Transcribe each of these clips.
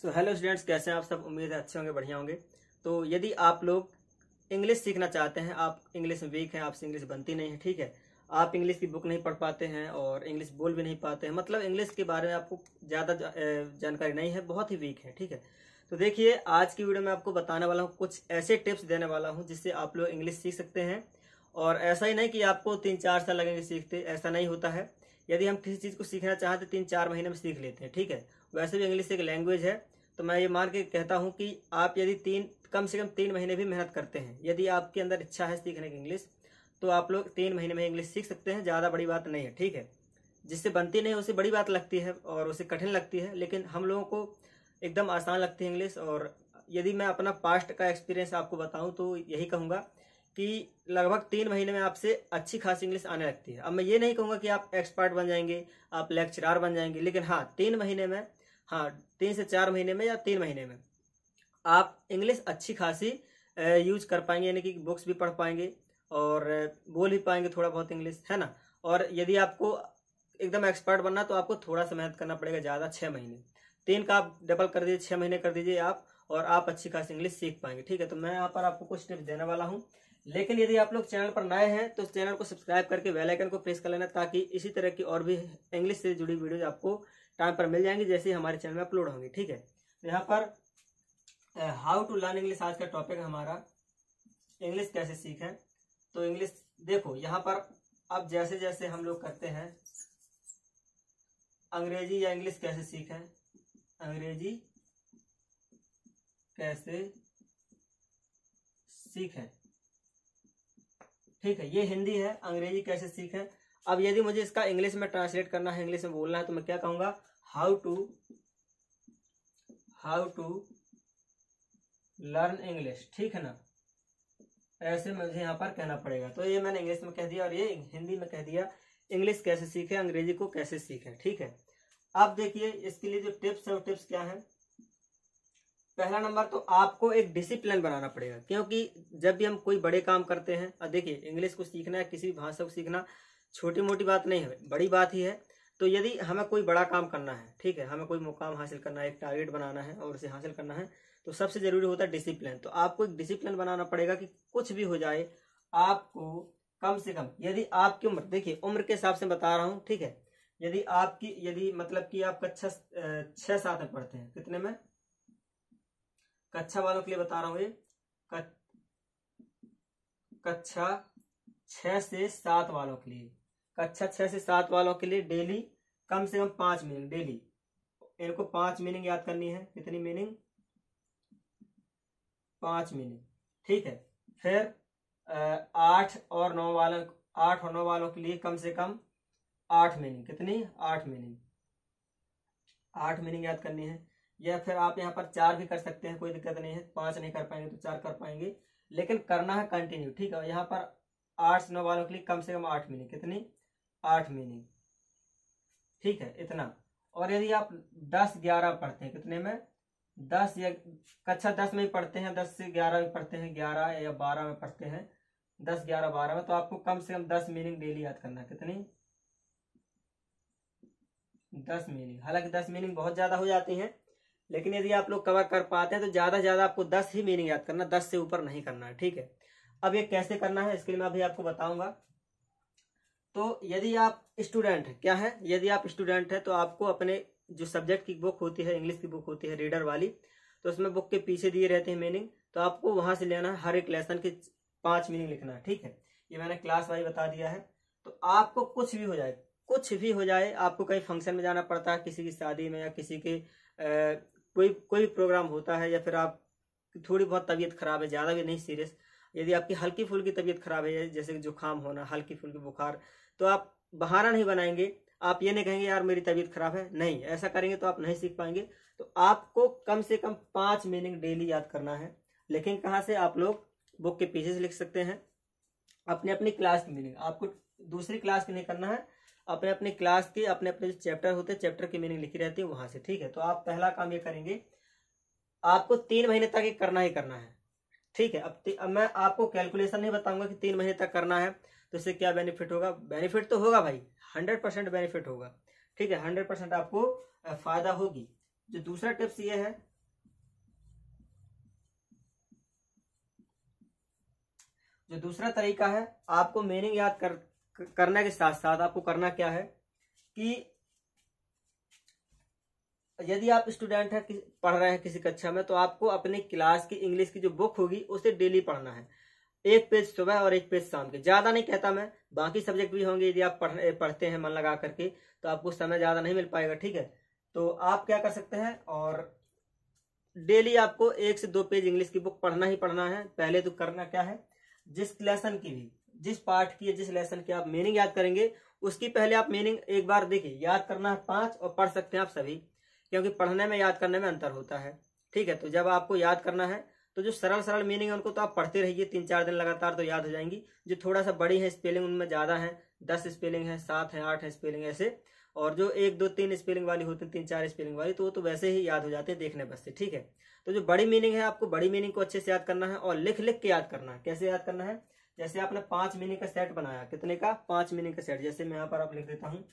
so hello students कैसे हैं आप सब उम्मीद है अच्छे होंगे बढ़िया होंगे तो यदि आप लोग इंग्लिश सीखना चाहते हैं आप इंग्लिश में वीक हैं आपसे इंग्लिश बनती नहीं है ठीक है आप इंग्लिश की बुक नहीं पढ़ पाते हैं और इंग्लिश बोल भी नहीं पाते हैं मतलब इंग्लिश के बारे में आपको ज़्यादा जानकारी नहीं है बहुत ही वीक है ठीक है तो देखिए आज की वीडियो में आपको बताने वाला हूँ कुछ ऐसे टिप्स देने वाला हूँ जिससे आप लोग इंग्लिश सीख सकते हैं और ऐसा ही नहीं कि आपको तीन चार साल लगेंगे सीखते ऐसा नहीं होता है यदि हम किसी चीज़ को सीखना चाहते तीन चार महीने में सीख लेते हैं ठीक है वैसे भी इंग्लिश एक लैंग्वेज है तो मैं ये मान के कहता हूँ कि आप यदि तीन कम से कम तीन महीने भी मेहनत करते हैं यदि आपके अंदर इच्छा है सीखने की इंग्लिश तो आप लोग तीन महीने में इंग्लिश सीख सकते हैं ज़्यादा बड़ी बात नहीं है ठीक है जिससे बनती नहीं उसे बड़ी बात लगती है और उसे कठिन लगती है लेकिन हम लोगों को एकदम आसान लगती है इंग्लिश और यदि मैं अपना पास्ट का एक्सपीरियंस आपको बताऊं तो यही कहूँगा कि लगभग तीन महीने में आपसे अच्छी खासी इंग्लिश आने लगती है अब मैं ये नहीं कहूँगा कि आप एक्सपर्ट बन जाएंगे आप लेक्चरार बन जाएंगे लेकिन हाँ तीन महीने में हाँ तीन से चार महीने में या तीन महीने में आप इंग्लिश अच्छी खासी यूज कर पाएंगे यानी कि बुक्स भी पढ़ पाएंगे और बोल भी पाएंगे थोड़ा बहुत इंग्लिश है ना और यदि आपको एकदम एक्सपर्ट बनना तो आपको थोड़ा सा मेहनत करना पड़ेगा ज़्यादा छः महीने तीन का आप डबल कर दीजिए छः महीने कर दीजिए आप और आप अच्छी खासी इंग्लिश सीख पाएंगे ठीक है तो मैं यहाँ पर आपको कुछ टिप्स देने वाला हूँ लेकिन यदि आप लोग चैनल पर नए हैं तो चैनल को सब्सक्राइब करके बेल आइकन को प्रेस कर लेना ताकि इसी तरह की और भी इंग्लिश से जुड़ी वीडियोज आपको टाइम पर मिल जाएंगी जैसे हमारे चैनल में अपलोड होंगी ठीक है यहाँ पर हाउ टू लर्न इंग्लिश आज का टॉपिक हमारा इंग्लिश कैसे सीखें तो इंग्लिश देखो यहाँ पर अब जैसे जैसे हम लोग करते हैं अंग्रेजी या इंग्लिश कैसे सीखें अंग्रेजी कैसे सीखें ठीक है ये हिंदी है अंग्रेजी कैसे सीखें अब यदि मुझे इसका इंग्लिश में ट्रांसलेट करना है इंग्लिश में बोलना है तो मैं क्या कहूंगा how to how to learn English ठीक है ना ऐसे मुझे यहां पर कहना पड़ेगा तो ये मैंने इंग्लिश में कह दिया और ये हिंदी में कह दिया इंग्लिश कैसे सीखे अंग्रेजी को कैसे सीखे ठीक है अब देखिए इसके लिए जो टिप्स है वो टिप्स क्या है पहला नंबर तो आपको एक डिसिप्लिन बनाना पड़ेगा क्योंकि जब भी हम कोई बड़े काम करते हैं और देखिए इंग्लिश को सीखना है किसी भी भाषा को सीखना छोटी मोटी बात नहीं है बड़ी बात ही है तो यदि हमें कोई बड़ा काम करना है ठीक है हमें कोई मुकाम हासिल करना है एक टारगेट बनाना है और उसे हासिल करना है तो सबसे ज़रूरी होता है डिसिप्लिन तो आपको एक डिसिप्लिन बनाना पड़ेगा कि कुछ भी हो जाए आपको कम से कम यदि आपकी उम्र देखिए उम्र के हिसाब से बता रहा हूँ ठीक है यदि आपकी यदि मतलब कि आप कक्षा छः सात में पढ़ते हैं कितने में कक्षा वालों के लिए बता रहा हूं ये कक्षा छह से सात वालों के लिए कक्षा छह से सात वालों के लिए डेली कम से कम पांच मीनिंग डेली इनको पांच मीनिंग याद करनी है कितनी मीनिंग पांच मीनिंग ठीक है फिर आठ और नौ वालों आठ और नौ वालों के लिए कम से कम आठ मीनिंग कितनी आठ मीनिंग आठ मीनिंग याद करनी है या फिर आप यहाँ पर चार भी कर सकते हैं कोई दिक्कत नहीं है पाँच नहीं कर पाएंगे तो चार कर पाएंगे लेकिन करना है कंटिन्यू ठीक है यहाँ पर आठ नौ वालों के लिए कम से कम आठ मीनिंग कितनी आठ मीनिंग ठीक है इतना और यदि आप दस ग्यारह पढ़ते हैं कितने में दस या कक्षा दस में पढ़ते हैं दस से ग्यारह में पढ़ते हैं ग्यारह या बारह में पढ़ते हैं दस ग्यारह बारह में तो आपको कम से कम दस मीनिंग डेली याद करना है कितनी दस मीनिंग हालांकि दस मीनिंग बहुत ज़्यादा हो जाती है लेकिन यदि आप लोग कवर कर पाते हैं तो ज्यादा से ज्यादा आपको दस ही मीनिंग याद करना दस से ऊपर नहीं करना है ठीक है अब ये कैसे करना है इसके लिए मैं अभी आपको बताऊंगा तो यदि आप स्टूडेंट क्या है यदि आप स्टूडेंट हैं तो आपको अपने जो सब्जेक्ट की बुक होती है इंग्लिश की बुक होती है रीडर वाली तो उसमें बुक के पीछे दिए रहते हैं मीनिंग तो आपको वहां से लेना है हर एक लेसन के पांच मीनिंग लिखना है ठीक है ये मैंने क्लास वाइज बता दिया है तो आपको कुछ भी हो जाए कुछ भी हो जाए आपको कहीं फंक्शन में जाना पड़ता है किसी की शादी में या किसी के कोई कोई भी प्रोग्राम होता है या फिर आप थोड़ी बहुत तबीयत खराब है ज़्यादा भी नहीं सीरियस यदि आपकी हल्की फुल्की तबीयत खराब है जैसे कि जुकाम होना हल्की फुल्की बुखार तो आप बहाना नहीं बनाएंगे आप ये नहीं कहेंगे यार मेरी तबीयत खराब है नहीं ऐसा करेंगे तो आप नहीं सीख पाएंगे तो आपको कम से कम पाँच मीनिंग डेली याद करना है लेकिन कहाँ से आप लोग बुक के पेजेस लिख सकते हैं अपने अपनी क्लास की मीनिंग आपको दूसरी क्लास की नहीं करना है अपने अपने क्लास के अपने अपने जो चैप्टर होते हैं चैप्टर की मीनिंग लिखी रहती है वहां से ठीक है तो आप पहला काम ये करेंगे आपको तीन महीने तक ये करना ही करना है ठीक है अब, अब मैं आपको कैलकुलेशन नहीं बताऊंगा कि तीन महीने तक करना है तो इससे क्या बेनिफिट होगा बेनिफिट तो होगा भाई हंड्रेड परसेंट बेनिफिट होगा ठीक है हंड्रेड परसेंट आपको फायदा होगी जो दूसरा टिप्स ये है जो दूसरा तरीका है आपको मीनिंग याद कर करने के साथ साथ आपको करना क्या है कि यदि आप स्टूडेंट हैं पढ़ रहे हैं किसी कक्षा में तो आपको अपनी क्लास की इंग्लिश की जो बुक होगी उसे डेली पढ़ना है एक पेज सुबह और एक पेज शाम के ज्यादा नहीं कहता मैं बाकी सब्जेक्ट भी होंगे यदि आप पढ़ पढ़ते हैं मन लगा करके तो आपको समय ज्यादा नहीं मिल पाएगा ठीक है तो आप क्या कर सकते हैं और डेली आपको एक से दो पेज इंग्लिश की बुक पढ़ना ही पढ़ना है पहले तो करना क्या है जिस लेसन की भी जिस पार्ट की जिस लेसन की आप मीनिंग याद करेंगे उसकी पहले आप मीनिंग एक बार देखिए याद करना है पांच और पढ़ सकते हैं आप सभी क्योंकि पढ़ने में याद करने में अंतर होता है ठीक है तो जब आपको याद करना है तो जो सरल सरल मीनिंग है उनको तो आप पढ़ते रहिए तीन चार दिन लगातार तो याद हो जाएंगी जो थोड़ा सा बड़ी है स्पेलिंग उनमें ज्यादा है दस स्पेलिंग है सात है आठ है स्पेलिंग ऐसे और जो एक दो तीन स्पेलिंग वाली होती है तीन चार स्पेलिंग वाली तो वो तो वैसे ही याद हो जाते हैं देखने बस से ठीक है तो जो बड़ी मीनिंग है आपको बड़ी मीनिंग को अच्छे से याद करना है और लिख लिख के याद करना है कैसे याद करना है जैसे आपने पांच मिनी का सेट बनाया कितने का पांच मिनी का सेट जैसे मैं यहाँ पर आप लिख देता हूँ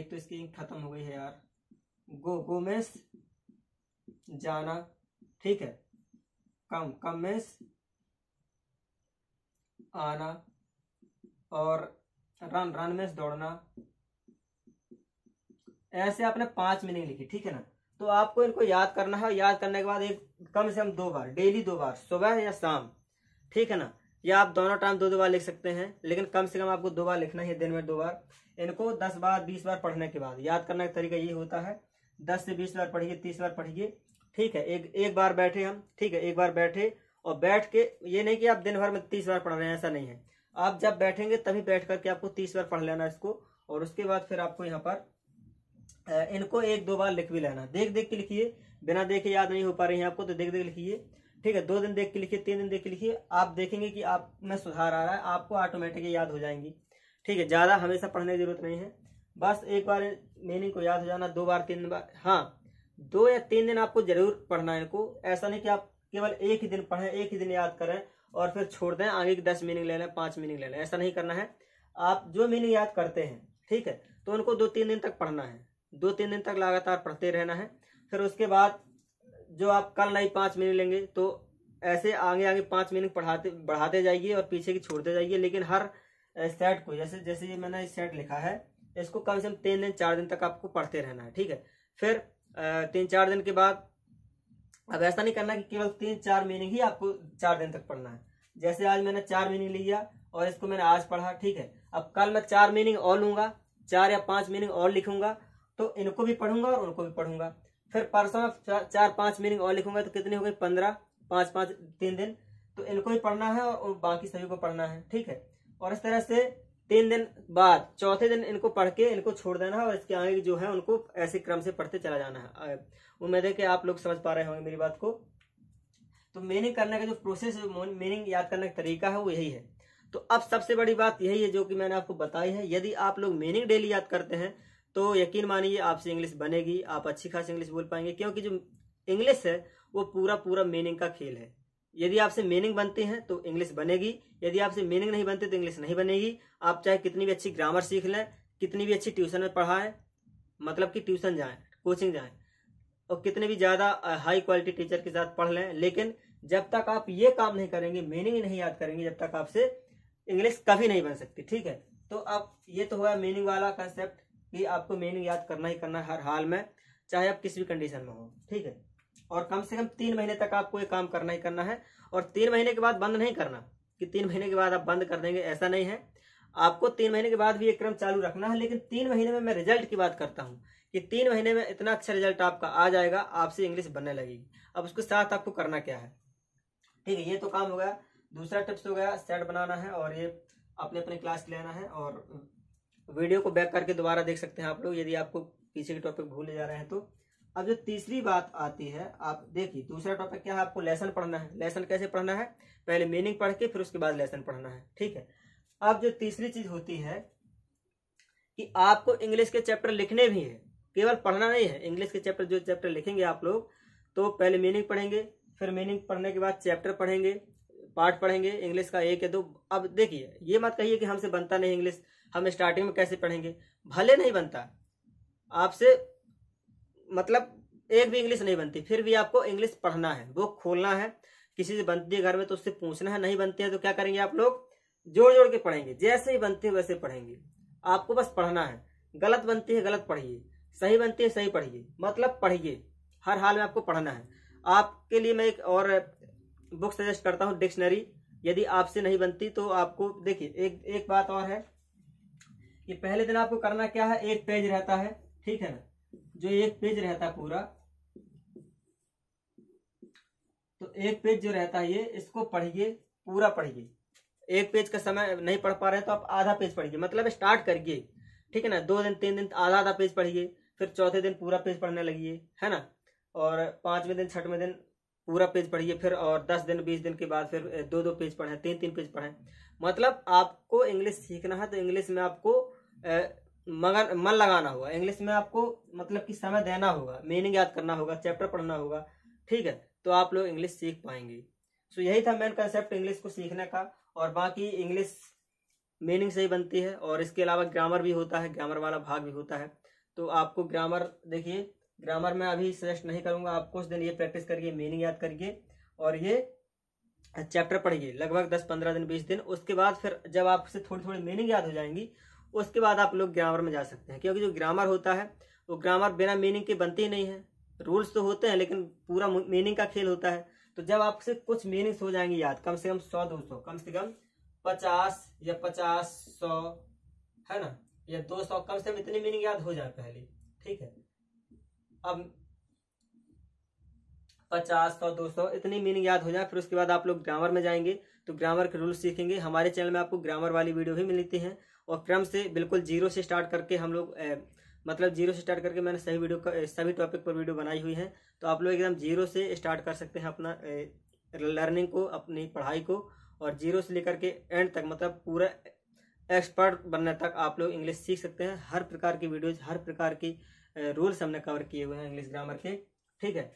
एक तो इसकी खत्म हो गई है यार गो गो मेस जाना ठीक है कम कम मेस आना और रन रन में दौड़ना ऐसे आपने पांच मीनिंग लिखी ठीक है ना तो आपको इनको याद करना है याद करने के बाद एक कम से कम दो बार डेली दो बार सुबह या शाम ठीक है ना या आप दोनों टाइम दो दो बार लिख सकते हैं लेकिन कम से कम आपको दो बार लिखना ही दिन में दो बार इनको दस बार बीस बार पढ़ने के बाद याद करने का तरीका ये होता है दस से बीस बार पढ़िए तीस बार पढ़िए ठीक है एक एक बार बैठे हम ठीक है एक बार बैठे और बैठ के ये नहीं कि आप दिन भर में तीस बार पढ़ रहे हैं ऐसा नहीं है आप जब बैठेंगे तभी बैठ करके आपको तीस बार पढ़ लेना इसको और उसके बाद फिर आपको यहाँ पर इनको एक दो बार लिख भी लेना देख देख के लिखिए बिना देखे याद नहीं हो पा रही है आपको तो देख देख लिखिए ठीक है दो दिन देख के लिखिए तीन दिन देख के लिखिए आप देखेंगे कि आप में सुधार आ रहा है आपको ऑटोमेटिक याद हो जाएंगी ठीक है ज़्यादा हमेशा पढ़ने की जरूरत नहीं है बस एक बार मीनिंग को याद हो जाना दो बार तीन बार हाँ दो या तीन दिन आपको जरूर पढ़ना है इनको ऐसा नहीं कि आप केवल एक ही दिन पढ़ें एक ही दिन याद करें और फिर छोड़ दें आगे की दस मीनिंग ले लें पाँच मीनिंग ले लें ऐसा नहीं करना है आप जो मीनिंग याद करते हैं ठीक है तो उनको दो तीन दिन तक पढ़ना है दो तीन दिन तक लगातार पढ़ते रहना है फिर उसके बाद जो आप कल नहीं पाँच महीने लेंगे तो ऐसे आगे आगे पाँच महीने पढ़ाते बढ़ाते जाइए और पीछे की छोड़ते जाइए लेकिन हर सेट को जैसे जैसे ये मैंने सेट लिखा है इसको कम से कम तीन दिन चार दिन तक आपको पढ़ते रहना है ठीक है फिर तीन चार दिन के बाद अब ऐसा नहीं करना कि केवल तीन चार महीने ही आपको चार दिन तक पढ़ना है जैसे आज मैंने चार महीने लिया और इसको मैंने आज पढ़ा ठीक है अब कल मैं चार मीनिंग और लूंगा चार या पांच मीनिंग और लिखूंगा तो इनको भी पढ़ूंगा और उनको भी पढ़ूंगा फिर परसों में चार पांच मीनिंग और लिखूंगा तो कितनी हो गई पंद्रह पांच पांच तीन दिन तो इनको ही पढ़ना है और बाकी सभी को पढ़ना है ठीक है और इस तरह से तीन दिन बाद चौथे दिन इनको पढ़ के इनको छोड़ देना है और इसके आगे जो है उनको ऐसे क्रम से पढ़ते चला जाना है उम्मीद है कि आप लोग समझ पा रहे होंगे मेरी बात को तो मीनिंग करने का जो प्रोसेस मीनिंग याद करने का तरीका है वो यही है तो अब सबसे बड़ी बात यही है जो कि मैंने आपको बताई है यदि आप लोग मीनिंग डेली याद करते हैं तो यकीन मानिए आपसे इंग्लिश बनेगी आप अच्छी खास इंग्लिश बोल पाएंगे क्योंकि जो इंग्लिश है वो पूरा पूरा मीनिंग का खेल है यदि आपसे मीनिंग बनते हैं तो इंग्लिश बनेगी यदि आपसे मीनिंग नहीं बनते तो इंग्लिश नहीं बनेगी आप चाहे कितनी भी अच्छी ग्रामर सीख लें कितनी भी अच्छी ट्यूशन में पढ़ाएं मतलब कि ट्यूशन जाएं कोचिंग जाएं और कितने भी ज़्यादा हाई क्वालिटी टीचर के साथ पढ़ लें लेकिन जब तक आप ये काम नहीं करेंगे मीनिंग नहीं याद करेंगे जब तक आपसे इंग्लिश कभी नहीं बन सकती ठीक है तो अब ये तो हुआ मीनिंग वाला कंसेप्ट ये आपको मेन याद करना ही करना है हर हाल में चाहे आप किसी भी कंडीशन में हो ठीक है और कम से कम तीन महीने तक आपको ये काम करना ही करना है और तीन महीने के बाद बंद नहीं करना कि तीन महीने के बाद आप बंद कर देंगे ऐसा नहीं है आपको तीन महीने के बाद भी ये क्रम चालू रखना है लेकिन तीन महीने में मैं रिजल्ट की बात करता हूँ कि तीन महीने में इतना अच्छा रिजल्ट आपका आ जाएगा आपसे इंग्लिश बनने लगेगी अब उसके साथ आपको करना क्या है ठीक है ये तो काम हो गया दूसरा टिप्स हो गया सेट बनाना है और ये अपने अपने क्लास लेना है और वीडियो को बैक करके दोबारा देख सकते हैं आप लोग यदि आपको पीछे के टॉपिक भूले जा रहे हैं तो अब जो तीसरी बात आती है आप देखिए दूसरा टॉपिक क्या है आपको लेसन पढ़ना है लेसन कैसे पढ़ना है पहले मीनिंग पढ़ के फिर उसके बाद लेसन पढ़ना है ठीक है अब जो तीसरी चीज होती है कि आपको इंग्लिश के चैप्टर लिखने भी है केवल पढ़ना नहीं है इंग्लिश के चैप्टर जो चैप्टर लिखेंगे आप लोग तो पहले मीनिंग पढ़ेंगे फिर मीनिंग पढ़ने के बाद चैप्टर पढ़ेंगे पार्ट पढ़ेंगे इंग्लिश का एक या दो अब देखिए ये मत कहिए कि हमसे बनता नहीं इंग्लिश हम स्टार्टिंग में कैसे पढ़ेंगे भले नहीं बनता आपसे मतलब एक भी इंग्लिश नहीं बनती फिर भी आपको इंग्लिश पढ़ना है बुक खोलना है किसी से बनती है घर में तो उससे पूछना है नहीं बनती है तो क्या करेंगे आप लोग जोड़ जोड़ के पढ़ेंगे जैसे ही बनती है वैसे पढ़ेंगे आपको बस पढ़ना है गलत बनती है गलत पढ़िए सही बनती है सही पढ़िए मतलब पढ़िए हर हाल में आपको पढ़ना है आपके लिए मैं एक और बुक सजेस्ट करता हूँ डिक्शनरी यदि आपसे नहीं बनती तो आपको देखिए एक एक बात और है ये पहले दिन आपको करना क्या है एक पेज रहता है ठीक है ना जो एक पेज रहता है पूरा तो एक पेज जो रहता है ये इसको पढ़िए पूरा पढ़िए एक पेज का समय नहीं पढ़ पा रहे तो आप आधा पेज पढ़िए मतलब स्टार्ट करिए ठीक है ना दो दिन तीन दिन आधा आधा पेज पढ़िए फिर चौथे दिन पूरा पेज पढ़ने लगिए है ना और पांचवें दिन छठवें दिन पूरा पेज पढ़िए फिर और दस दिन बीस दिन के बाद फिर दो दो पेज पढ़ें तीन तीन पेज पढ़ें मतलब आपको इंग्लिश सीखना है तो इंग्लिश में आपको मगन मन लगाना होगा इंग्लिश में आपको मतलब कि समय देना होगा मीनिंग याद करना होगा चैप्टर पढ़ना होगा ठीक है तो आप लोग इंग्लिश सीख पाएंगे सो so, यही था मेन कंसेप्ट इंग्लिश को सीखने का और बाकी इंग्लिश मीनिंग से ही बनती है और इसके अलावा ग्रामर भी होता है ग्रामर वाला भाग भी होता है तो आपको ग्रामर देखिए ग्रामर में अभी सजेस्ट नहीं करूँगा आप कुछ दिन ये प्रैक्टिस करिए मीनिंग याद करिए और ये चैप्टर पढ़िए लगभग दस पंद्रह दिन बीस दिन उसके बाद फिर जब आपसे थोड़ी थोड़ी मीनिंग याद हो जाएंगी उसके बाद आप लोग ग्रामर में जा सकते हैं क्योंकि जो ग्रामर होता है वो ग्रामर बिना मीनिंग के बनते ही नहीं है रूल्स तो होते हैं लेकिन पूरा मीनिंग का खेल होता है तो जब आपसे कुछ मीनिंग्स हो जाएंगे याद कम से कम सौ दो सौ कम से कम पचास या पचास सौ है ना या दो सौ कम से कम इतनी मीनिंग याद हो जाए पहले ठीक है अब पचास सौ दो सौ इतनी मीनिंग याद हो जाए फिर उसके बाद आप लोग ग्रामर में जाएंगे तो ग्रामर के रूल सीखेंगे हमारे चैनल में आपको ग्रामर वाली वीडियो भी मिलती है और क्रम से बिल्कुल जीरो से स्टार्ट करके हम लोग मतलब जीरो से स्टार्ट करके मैंने सही वीडियो सभी टॉपिक पर वीडियो बनाई हुई है तो आप लोग एकदम जीरो से स्टार्ट कर सकते हैं अपना लर्निंग को अपनी पढ़ाई को और जीरो से लेकर के एंड तक मतलब पूरा एक्सपर्ट बनने तक आप लोग इंग्लिश सीख सकते हैं हर प्रकार की वीडियोज हर प्रकार की रूल्स हमने कवर किए हुए हैं इंग्लिश ग्रामर के ठीक है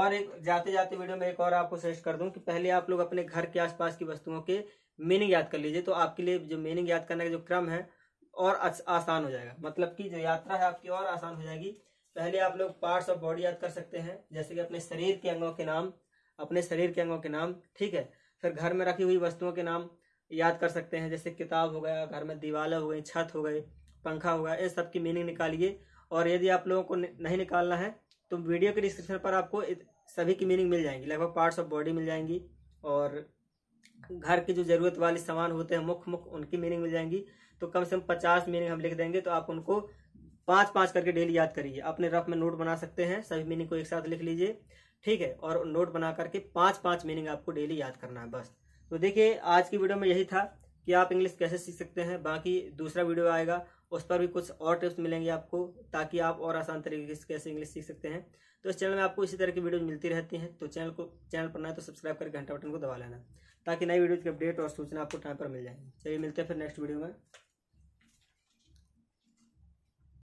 और एक जाते जाते वीडियो में एक और आपको सजेस्ट कर दूं कि पहले आप लोग अपने घर के आसपास की वस्तुओं के मीनिंग याद कर लीजिए तो आपके लिए जो मीनिंग याद करने का जो क्रम है और आसान हो जाएगा मतलब कि जो यात्रा है आपकी और आसान हो जाएगी पहले आप लोग पार्ट्स ऑफ बॉडी याद कर सकते हैं जैसे कि अपने शरीर के अंगों के नाम अपने शरीर के अंगों के नाम ठीक है फिर घर में रखी हुई वस्तुओं के नाम याद कर सकते हैं जैसे किताब हो गया घर में दीवाले हो गई छत हो गई पंखा हो गया ये सब की मीनिंग निकालिए और यदि आप लोगों को नहीं निकालना है तो वीडियो के डिस्क्रिप्शन पर आपको सभी की मीनिंग मिल जाएंगी लगभग पार्ट्स ऑफ बॉडी मिल जाएंगी और घर की जो जरूरत वाले सामान होते हैं मुख्य मुख्य उनकी मीनिंग मिल जाएंगी तो कम से कम पचास मीनिंग हम लिख देंगे तो आप उनको पांच पांच करके डेली याद करिए अपने रफ में नोट बना सकते हैं सभी मीनिंग को एक साथ लिख लीजिए ठीक है और नोट बना करके पांच पांच मीनिंग आपको डेली याद करना है बस तो देखिए आज की वीडियो में यही था कि आप इंग्लिश कैसे सीख सकते हैं बाकी दूसरा वीडियो आएगा उस पर भी कुछ और टिप्स मिलेंगे आपको ताकि आप और आसान तरीके से कैसे इंग्लिश सीख सकते हैं तो इस चैनल में आपको इसी तरह की वीडियो मिलती रहती हैं तो चैनल को चैनल पर ना तो सब्सक्राइब करके घंटा बटन को दबा लेना ताकि नई वीडियो की अपडेट और सूचना आपको टाइम पर मिल जाएगी चलिए मिलते हैं फिर नेक्स्ट वीडियो में